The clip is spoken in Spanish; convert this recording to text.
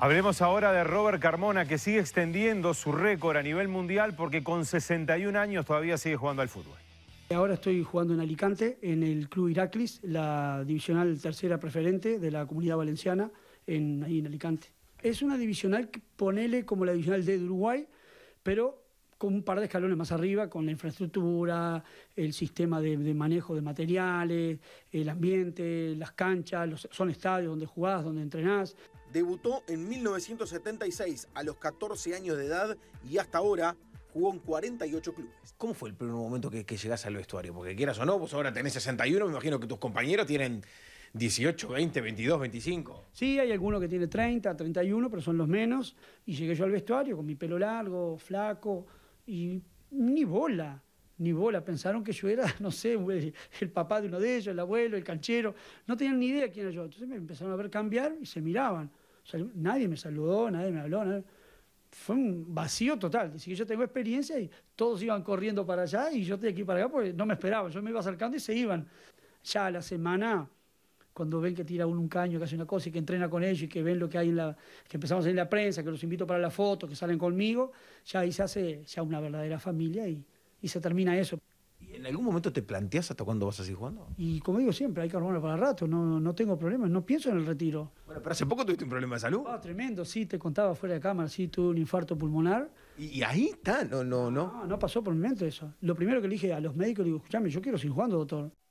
Hablemos ahora de Robert Carmona, que sigue extendiendo su récord a nivel mundial porque con 61 años todavía sigue jugando al fútbol. Ahora estoy jugando en Alicante, en el Club Iraklis, la divisional tercera preferente de la comunidad valenciana, en, ahí en Alicante. Es una divisional, que ponele como la divisional de Uruguay, pero con un par de escalones más arriba, con la infraestructura, el sistema de, manejo de materiales, el ambiente, las canchas, los, son estadios donde jugás, donde entrenás. Debutó en 1976 a los 14 años de edad y hasta ahora jugó en 48 clubes. ¿Cómo fue el primer momento que, que al vestuario? Porque quieras o no, vos ahora tenés 61, me imagino que tus compañeros tienen 18, 20, 22, 25. Sí, hay alguno que tiene 30, 31, pero son los menos. Y llegué yo al vestuario con mi pelo largo, flaco y ni bola. Ni bola, pensaron que yo era, no sé, el papá de uno de ellos, el abuelo, el canchero. No tenían ni idea quién era yo. Entonces me empezaron a ver cambiar y se miraban nadie me saludó, nadie me habló. fue un vacío total. Dice que yo tengo experiencia y todos iban corriendo para allá y yo estoy aquí para acá porque no me esperaban. Yo me iba acercando y se iban. Ya la semana, cuando ven que tira uno un caño, que hace una cosa y que entrena con ellos y que ven lo que hay en la. que empezamos en la prensa, que los invito para la foto, que salen conmigo, ya ahí se hace ya una verdadera familia y, se termina eso. ¿Y en algún momento te planteas hasta cuándo vas a seguir jugando? Y como digo siempre, hay que armarlo para rato, no, no tengo problemas, no pienso en el retiro pero hace poco tuviste un problema de salud. Ah, tremendo, sí, te contaba fuera de cámara, sí, tuve un infarto pulmonar. ¿Y, ahí está? No, no, no. No, no pasó por mi mente eso. Lo primero que le dije a los médicos, le digo, escúchame, yo quiero seguir jugando, doctor.